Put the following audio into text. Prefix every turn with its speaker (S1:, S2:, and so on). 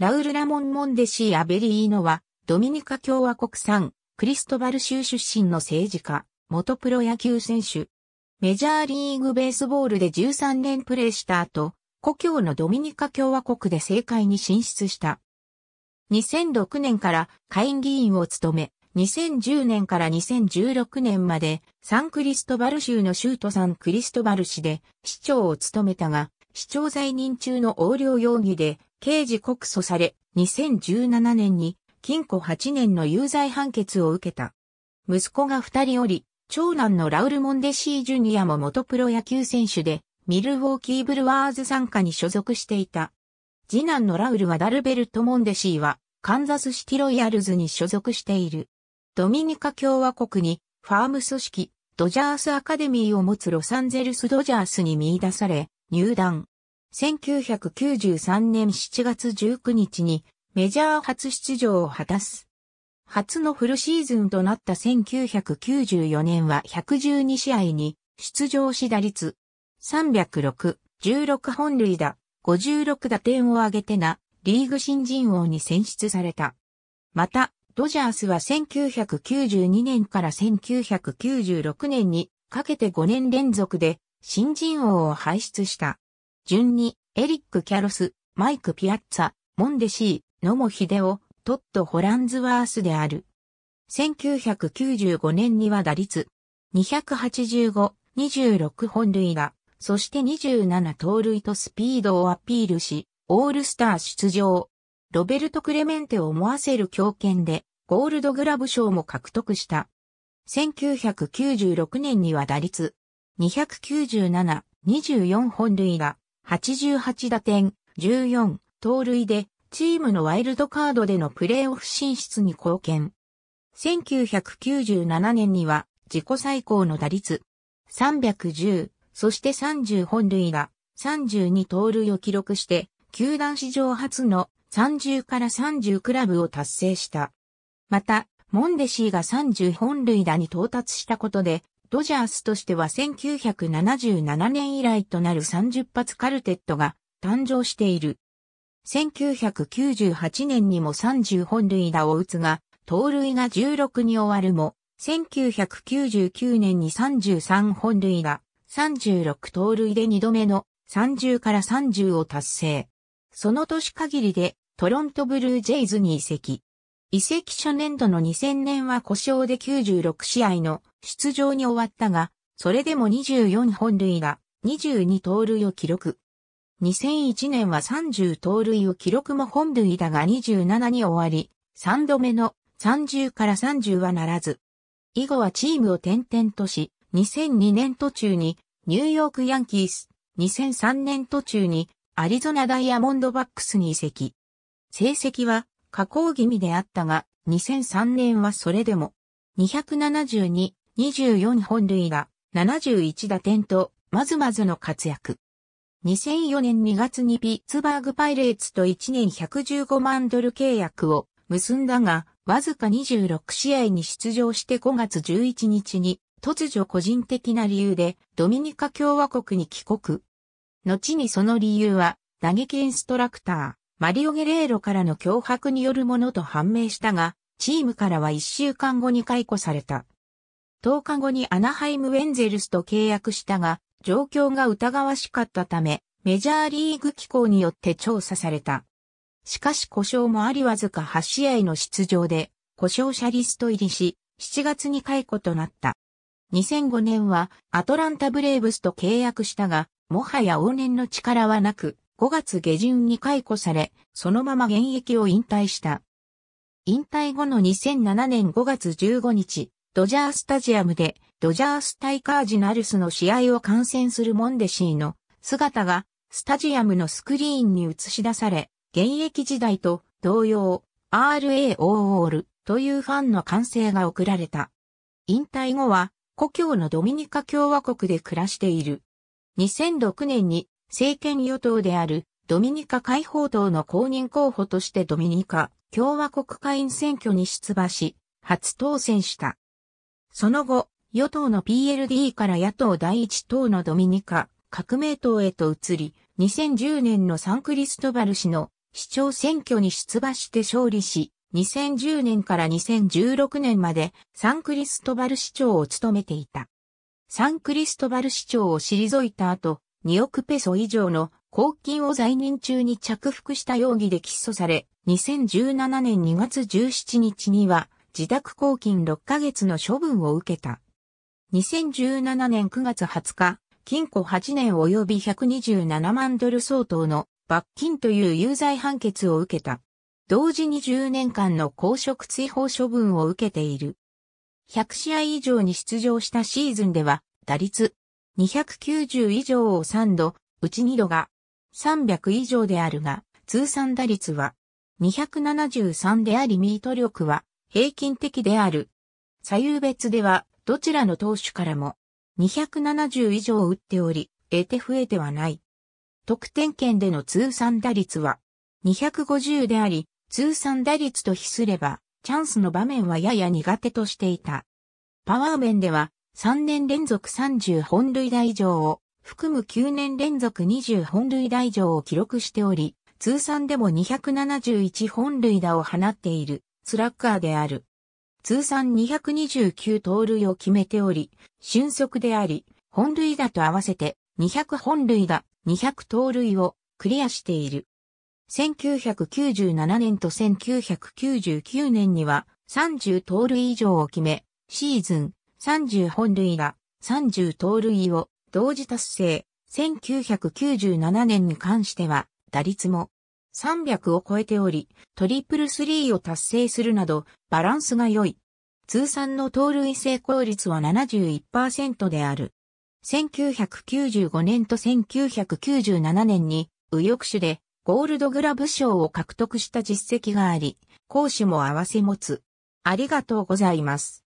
S1: ラウル・ラモン・モンデシー・アベリーノは、ドミニカ共和国産、クリストバル州出身の政治家、元プロ野球選手。メジャーリーグベースボールで13年プレーした後、故郷のドミニカ共和国で政界に進出した。2006年から下院議員を務め、2010年から2016年までサンクリストバル州の州都サンクリストバル市で市長を務めたが、市長在任中の横領容疑で刑事告訴され、2017年に禁錮8年の有罪判決を受けた。息子が二人おり、長男のラウル・モンデシー・ジュニアも元プロ野球選手で、ミルウォーキー・ブルワーズ参加に所属していた。次男のラウルはダルベルト・モンデシーは、カンザスシティロイヤルズに所属している。ドミニカ共和国に、ファーム組織、ドジャースアカデミーを持つロサンゼルス・ドジャースに見出され、入団。1993年7月19日にメジャー初出場を果たす。初のフルシーズンとなった1994年は112試合に出場し打率306、16本塁打、56打点を挙げてなリーグ新人王に選出された。また、ドジャースは1992年から1996年にかけて5年連続で新人王を輩出した。順に、エリック・キャロス、マイク・ピアッツァ、モンデシー、ノモ・ヒデオ、トット・ホランズワースである。1995年には打率285、26本塁打、そして27盗塁とスピードをアピールし、オールスター出場。ロベルト・クレメンテを思わせる強肩で、ゴールドグラブ賞も獲得した。1996年には打率297、24本塁打、88打点、14、盗塁で、チームのワイルドカードでのプレーオフ進出に貢献。1997年には、自己最高の打率、310、そして30本塁打、32盗塁を記録して、球団史上初の30から30クラブを達成した。また、モンデシーが30本塁打に到達したことで、ドジャースとしては1977年以来となる30発カルテットが誕生している。1998年にも30本塁打を打つが、盗塁が16に終わるも、1999年に33本塁打、36盗塁で2度目の30から30を達成。その年限りでトロントブルージェイズに移籍。移籍初年度の2000年は故障で96試合の出場に終わったが、それでも24本塁打、22盗塁を記録。2001年は30盗塁を記録も本塁打が27に終わり、3度目の30から30はならず。以後はチームを転々とし、2002年途中にニューヨークヤンキース、2003年途中にアリゾナダイヤモンドバックスに移籍。成績は下降気味であったが、2003年はそれでも272、24本類が71打点と、まずまずの活躍。2004年2月にピッツバーグパイレーツと1年115万ドル契約を結んだが、わずか26試合に出場して5月11日に、突如個人的な理由でドミニカ共和国に帰国。後にその理由は、打撃インストラクター、マリオ・ゲレーロからの脅迫によるものと判明したが、チームからは1週間後に解雇された。10日後にアナハイム・ウェンゼルスと契約したが、状況が疑わしかったため、メジャーリーグ機構によって調査された。しかし故障もありわずか8試合の出場で、故障者リスト入りし、7月に解雇となった。2005年はアトランタブレーブスと契約したが、もはや往年の力はなく、5月下旬に解雇され、そのまま現役を引退した。引退後の2007年5月15日、ドジャースタジアムで、ドジャース対カージナルスの試合を観戦するモンデシーの姿が、スタジアムのスクリーンに映し出され、現役時代と同様、RA オールというファンの歓声が送られた。引退後は、故郷のドミニカ共和国で暮らしている。2006年に政権与党であるドミニカ解放党の公認候補としてドミニカ共和国会員選挙に出馬し、初当選した。その後、与党の PLD から野党第一党のドミニカ、革命党へと移り、2010年のサンクリストバル市の市長選挙に出馬して勝利し、2010年から2016年までサンクリストバル市長を務めていた。サンクリストバル市長を退いた後、2億ペソ以上の公金を在任中に着服した容疑で起訴され、2017年2月17日には自宅拘禁6ヶ月の処分を受けた。2017年9月20日、禁錮8年及び127万ドル相当の罰金という有罪判決を受けた。同時に10年間の公職追放処分を受けている。100試合以上に出場したシーズンでは、打率290以上を3度、うち2度が300以上であるが、通算打率は273でありミート力は平均的である。左右別では、どちらの投手からも、270以上打っており、得て増えてはない。得点圏での通算打率は、250であり、通算打率と比すれば、チャンスの場面はやや苦手としていた。パワー面では、3年連続30本塁打以上を、含む9年連続20本塁打以上を記録しており、通算でも271本塁打を放っている。スラッガーである。通算229盗塁を決めており、俊足であり、本塁打と合わせて200本塁打、200盗塁をクリアしている。1997年と1999年には30盗塁以上を決め、シーズン30本塁打、30盗塁を同時達成。1997年に関しては打率も300を超えており、トリプルスリーを達成するなど、バランスが良い。通算の盗塁成功率は71%である。1995年と1997年に、右翼手でゴールドグラブ賞を獲得した実績があり、講師も合わせ持つ。ありがとうございます。